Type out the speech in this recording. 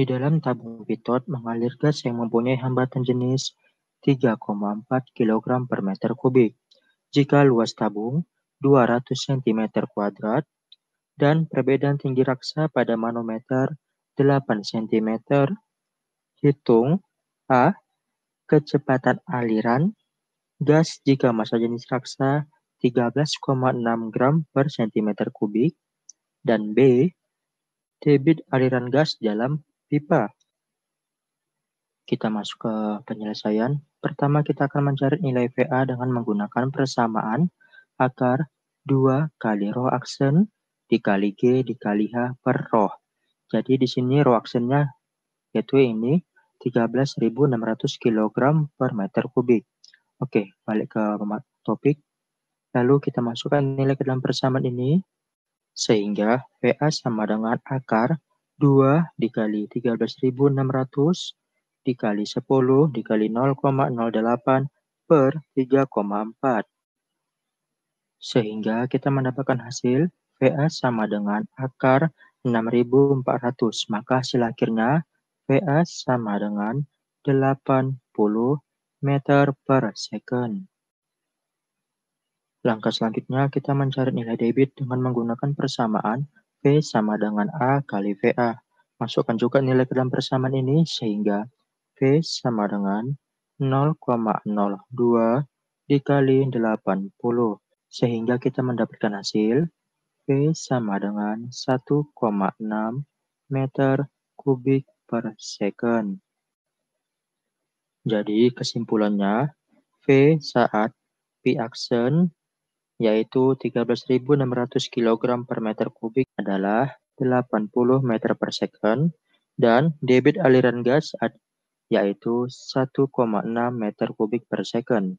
Di dalam tabung pitot mengalir gas yang mempunyai hambatan jenis 3,4 kg per meter kubik. Jika luas tabung 200 cm kuadrat dan perbedaan tinggi raksa pada manometer 8 cm, hitung A. Kecepatan aliran gas jika masa jenis raksa 13,6 gram per cm kubik dan B. Debit aliran gas dalam pipa. Kita masuk ke penyelesaian. Pertama kita akan mencari nilai VA dengan menggunakan persamaan akar 2 kali roh aksen dikali G dikali H per roh. Jadi di sini roh aksennya yaitu ini 13.600 kg per meter kubik. Oke, balik ke topik. Lalu kita masukkan nilai ke dalam persamaan ini sehingga VA sama dengan akar 2 dikali 13.600 dikali 10 dikali 0,08 per 3,4. Sehingga kita mendapatkan hasil VS sama dengan akar 6.400. Maka hasil akhirnya VS sama dengan 80 meter per second. Langkah selanjutnya kita mencari nilai debit dengan menggunakan persamaan v sama dengan A kali VA. Masukkan juga nilai ke dalam persamaan ini sehingga v sama dengan 0,02 dikali 80. Sehingga kita mendapatkan hasil v sama dengan 1,6 meter kubik per second. Jadi kesimpulannya, V saat P action yaitu 13.600 kg per meter kubik adalah 80 meter per second dan debit aliran gas yaitu 1,6 meter kubik per second.